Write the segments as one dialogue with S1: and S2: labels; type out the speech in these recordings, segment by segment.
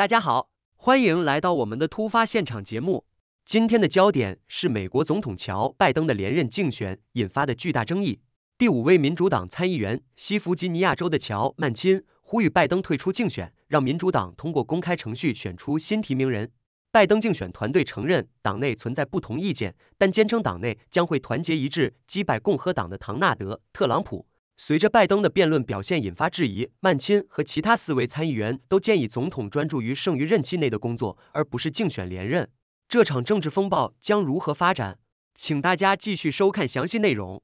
S1: 大家好，欢迎来到我们的突发现场节目。今天的焦点是美国总统乔拜登的连任竞选引发的巨大争议。第五位民主党参议员西弗吉尼亚州的乔曼钦呼吁拜登退出竞选，让民主党通过公开程序选出新提名人。拜登竞选团队承认党内存在不同意见，但坚称党内将会团结一致，击败共和党的唐纳德特朗普。随着拜登的辩论表现引发质疑，曼钦和其他四位参议员都建议总统专注于剩余任期内的工作，而不是竞选连任。这场政治风暴将如何发展？请大家继续收看详细内容。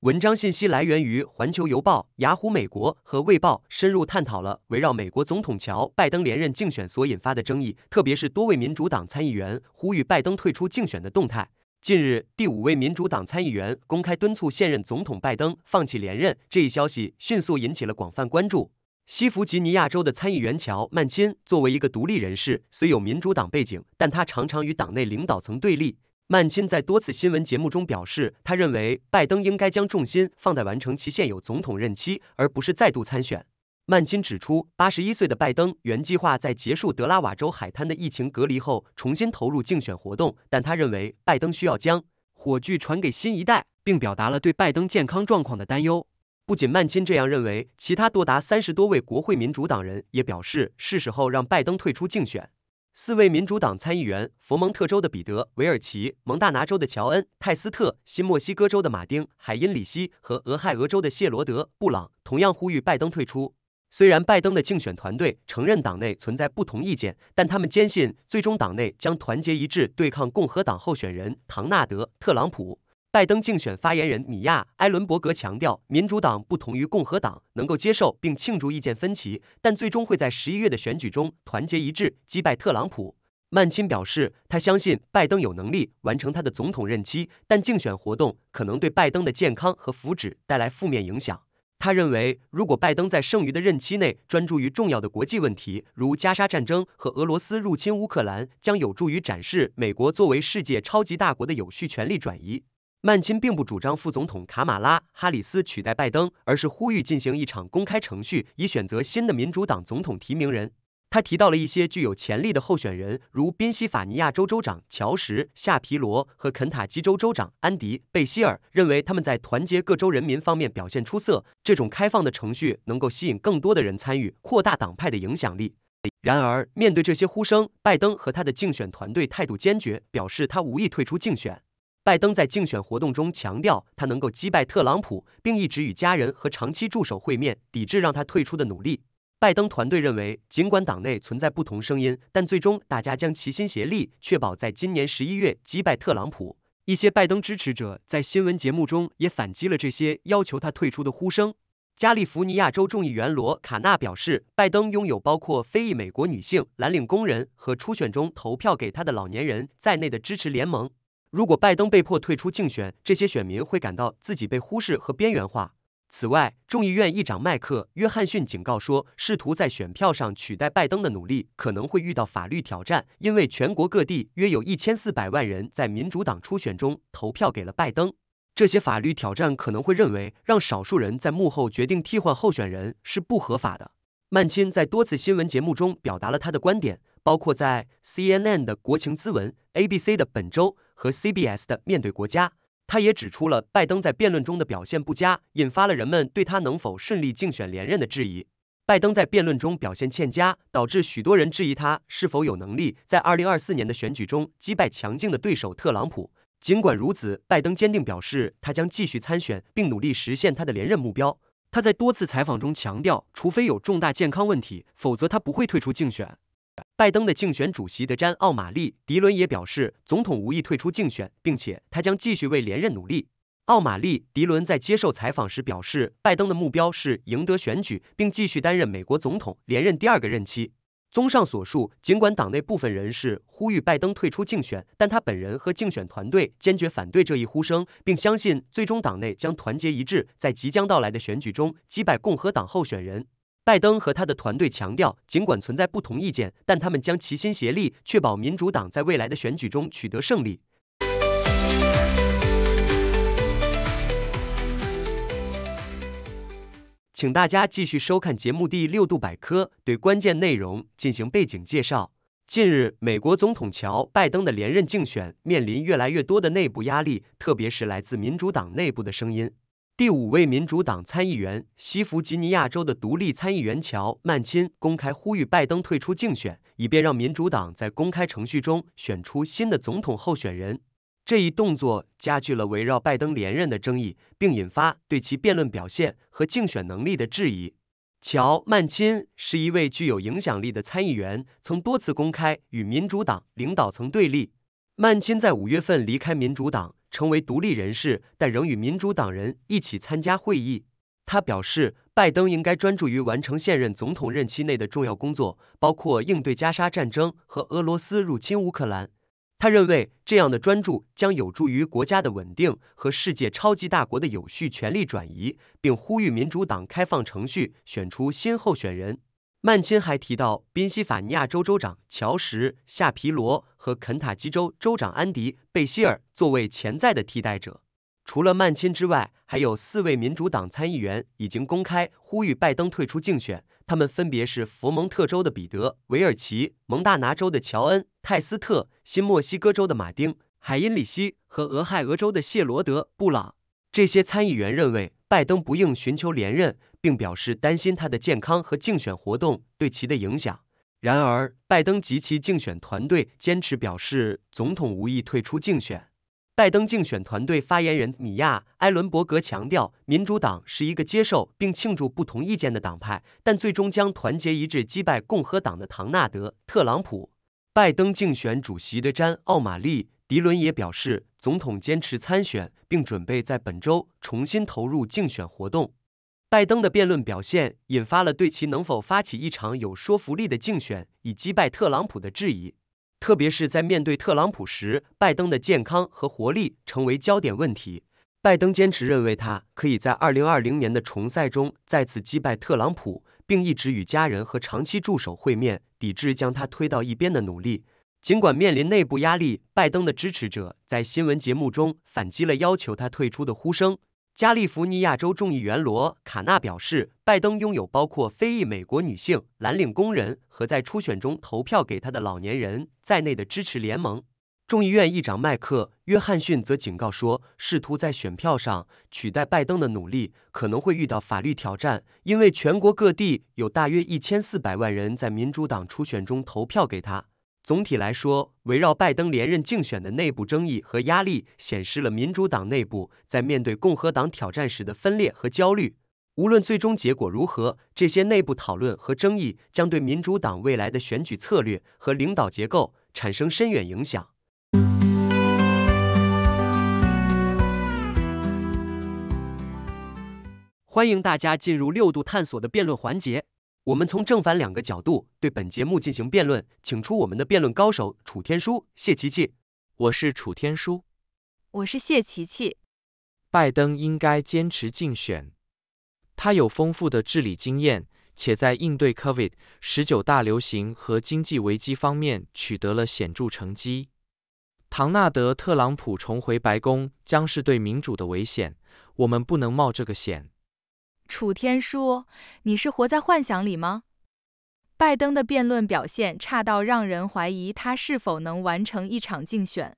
S1: 文章信息来源于《环球邮报》、雅虎美国和卫报，深入探讨了围绕美国总统乔·拜登连任竞选所引发的争议，特别是多位民主党参议员呼吁拜登退出竞选的动态。近日，第五位民主党参议员公开敦促现任总统拜登放弃连任，这一消息迅速引起了广泛关注。西弗吉尼亚州的参议员乔·曼钦作为一个独立人士，虽有民主党背景，但他常常与党内领导层对立。曼钦在多次新闻节目中表示，他认为拜登应该将重心放在完成其现有总统任期，而不是再度参选。曼钦指出，八十一岁的拜登原计划在结束德拉瓦州海滩的疫情隔离后重新投入竞选活动，但他认为拜登需要将火炬传给新一代，并表达了对拜登健康状况的担忧。不仅曼钦这样认为，其他多达三十多位国会民主党人也表示是时候让拜登退出竞选。四位民主党参议员——佛蒙特州的彼得·韦尔奇、蒙大拿州的乔恩·泰斯特、新墨西哥州的马丁·海因里希和俄亥俄州的谢罗德·布朗——同样呼吁拜登退出。虽然拜登的竞选团队承认党内存在不同意见，但他们坚信最终党内将团结一致对抗共和党候选人唐纳德·特朗普。拜登竞选发言人米亚·埃伦伯格强调，民主党不同于共和党，能够接受并庆祝意见分歧，但最终会在十一月的选举中团结一致击败特朗普。曼钦表示，他相信拜登有能力完成他的总统任期，但竞选活动可能对拜登的健康和福祉带来负面影响。他认为，如果拜登在剩余的任期内专注于重要的国际问题，如加沙战争和俄罗斯入侵乌克兰，将有助于展示美国作为世界超级大国的有序权力转移。曼钦并不主张副总统卡马拉·哈里斯取代拜登，而是呼吁进行一场公开程序，以选择新的民主党总统提名人。他提到了一些具有潜力的候选人，如宾夕法尼亚州州长乔什·夏皮罗和肯塔基州州长安迪·贝希尔，认为他们在团结各州人民方面表现出色。这种开放的程序能够吸引更多的人参与，扩大党派的影响力。然而，面对这些呼声，拜登和他的竞选团队态度坚决，表示他无意退出竞选。拜登在竞选活动中强调他能够击败特朗普，并一直与家人和长期助手会面，抵制让他退出的努力。拜登团队认为，尽管党内存在不同声音，但最终大家将齐心协力，确保在今年十一月击败特朗普。一些拜登支持者在新闻节目中也反击了这些要求他退出的呼声。加利福尼亚州众议员罗卡纳表示，拜登拥有包括非裔美国女性、蓝领工人和初选中投票给他的老年人在内的支持联盟。如果拜登被迫退出竞选，这些选民会感到自己被忽视和边缘化。此外，众议院议长迈克·约翰逊警告说，试图在选票上取代拜登的努力可能会遇到法律挑战，因为全国各地约有一千四百万人在民主党初选中投票给了拜登。这些法律挑战可能会认为，让少数人在幕后决定替换候选人是不合法的。曼钦在多次新闻节目中表达了他的观点，包括在 CNN 的国情咨文、ABC 的本周和 CBS 的面对国家。他也指出了拜登在辩论中的表现不佳，引发了人们对他能否顺利竞选连任的质疑。拜登在辩论中表现欠佳，导致许多人质疑他是否有能力在二零二四年的选举中击败强劲的对手特朗普。尽管如此，拜登坚定表示，他将继续参选并努力实现他的连任目标。他在多次采访中强调，除非有重大健康问题，否则他不会退出竞选。拜登的竞选主席德詹·奥马利·迪伦也表示，总统无意退出竞选，并且他将继续为连任努力。奥马利·迪伦在接受采访时表示，拜登的目标是赢得选举，并继续担任美国总统，连任第二个任期。综上所述，尽管党内部分人士呼吁拜登退出竞选，但他本人和竞选团队坚决反对这一呼声，并相信最终党内将团结一致，在即将到来的选举中击败共和党候选人。拜登和他的团队强调，尽管存在不同意见，但他们将齐心协力，确保民主党在未来的选举中取得胜利。请大家继续收看节目《第六度百科》，对关键内容进行背景介绍。近日，美国总统乔·拜登的连任竞选面临越来越多的内部压力，特别是来自民主党内部的声音。第五位民主党参议员，西弗吉尼亚州的独立参议员乔·曼钦公开呼吁拜登退出竞选，以便让民主党在公开程序中选出新的总统候选人。这一动作加剧了围绕拜登连任的争议，并引发对其辩论表现和竞选能力的质疑。乔·曼钦是一位具有影响力的参议员，曾多次公开与民主党领导层对立。曼钦在五月份离开民主党。成为独立人士，但仍与民主党人一起参加会议。他表示，拜登应该专注于完成现任总统任期内的重要工作，包括应对加沙战争和俄罗斯入侵乌克兰。他认为，这样的专注将有助于国家的稳定和世界超级大国的有序权力转移，并呼吁民主党开放程序，选出新候选人。曼钦还提到宾夕法尼亚州州长乔什·夏皮罗和肯塔基州州长安迪·贝希尔作为潜在的替代者。除了曼钦之外，还有四位民主党参议员已经公开呼吁拜登退出竞选，他们分别是佛蒙特州的彼得·韦尔奇、蒙大拿州的乔恩·泰斯特、新墨西哥州的马丁·海因里希和俄亥俄州的谢罗德·布朗。这些参议员认为拜登不应寻求连任。并表示担心他的健康和竞选活动对其的影响。然而，拜登及其竞选团队坚持表示，总统无意退出竞选。拜登竞选团队发言人米亚·埃伦伯格强调，民主党是一个接受并庆祝不同意见的党派，但最终将团结一致击败共和党的唐纳德·特朗普。拜登竞选主席的詹·奥马利·迪伦也表示，总统坚持参选，并准备在本周重新投入竞选活动。拜登的辩论表现引发了对其能否发起一场有说服力的竞选以击败特朗普的质疑，特别是在面对特朗普时，拜登的健康和活力成为焦点问题。拜登坚持认为他可以在二零二零年的重赛中再次击败特朗普，并一直与家人和长期助手会面，抵制将他推到一边的努力。尽管面临内部压力，拜登的支持者在新闻节目中反击了要求他退出的呼声。加利福尼亚州众议员罗卡纳表示，拜登拥有包括非裔美国女性、蓝领工人和在初选中投票给他的老年人在内的支持联盟。众议院议长迈克·约翰逊则警告说，试图在选票上取代拜登的努力可能会遇到法律挑战，因为全国各地有大约一千四百万人在民主党初选中投票给他。总体来说，围绕拜登连任竞选的内部争议和压力，显示了民主党内部在面对共和党挑战时的分裂和焦虑。无论最终结果如何，这些内部讨论和争议将对民主党未来的选举策略和领导结构产生深远影响。欢迎大家进入六度探索的辩论环节。我们从正反两个角度对本节目进行辩论，请出我们的辩论高手楚天舒、谢琪琪。我是楚天舒，我
S2: 是谢琪琪。拜登应该坚持竞选，他有丰富的治理经验，且在应对 COVID 十九大流行和经济危机方面取得了显著成绩。唐纳德·特朗普重回白宫将是对民主的危险，我们不能冒这个险。
S3: 楚天说：“你是活在幻想里吗？”拜登的辩论表现差到让人怀疑他是否能完成一场竞选。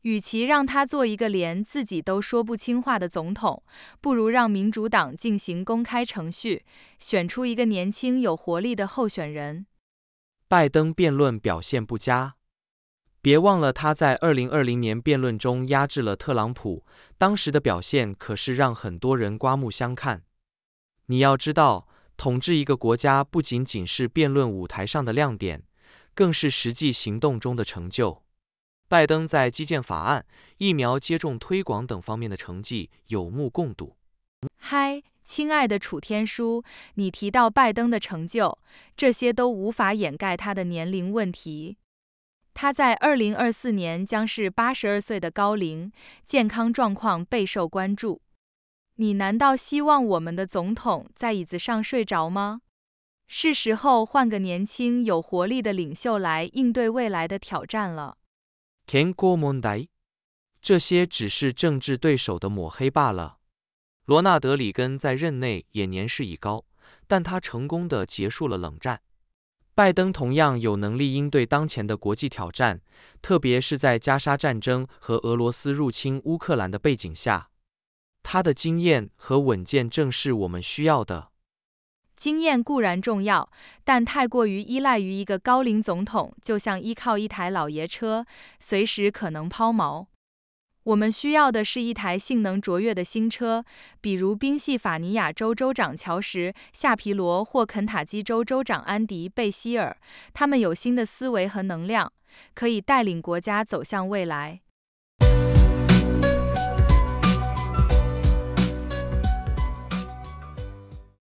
S3: 与其让他做一个连自己都说不清话的总统，不如让民主党进行公开程序，选出一个年轻有活力的候选人。
S2: 拜登辩论表现不佳，别忘了他在2020年辩论中压制了特朗普，当时的表现可是让很多人刮目相看。你要知道，统治一个国家不仅仅是辩论舞台上的亮点，更是实际行动中的成就。拜登在基建法案、疫苗接种推广等方面的成绩有目共睹。
S3: 嗨，亲爱的楚天舒，你提到拜登的成就，这些都无法掩盖他的年龄问题。他在二零二四年将是八十二岁的高龄，健康状况备受关注。你难道希望我们的总统在椅子上睡着吗？是时候换个年轻有活力的领袖来应对未来的挑战了。
S2: 这些只是政治对手的抹黑罢了。罗纳德·里根在任内也年事已高，但他成功的结束了冷战。拜登同样有能力应对当前的国际挑战，特别是在加沙战争和俄罗斯入侵乌克兰的背景下。他的经验和稳健正是我们需要的。
S3: 经验固然重要，但太过于依赖于一个高龄总统，就像依靠一台老爷车，随时可能抛锚。我们需要的是一台性能卓越的新车，比如宾夕法尼亚州州长乔什·夏皮罗或肯塔基州州长安迪·贝希尔，他们有新的思维和能量，可以带领国家走向未来。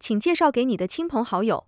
S3: 请介绍给你的亲朋好友。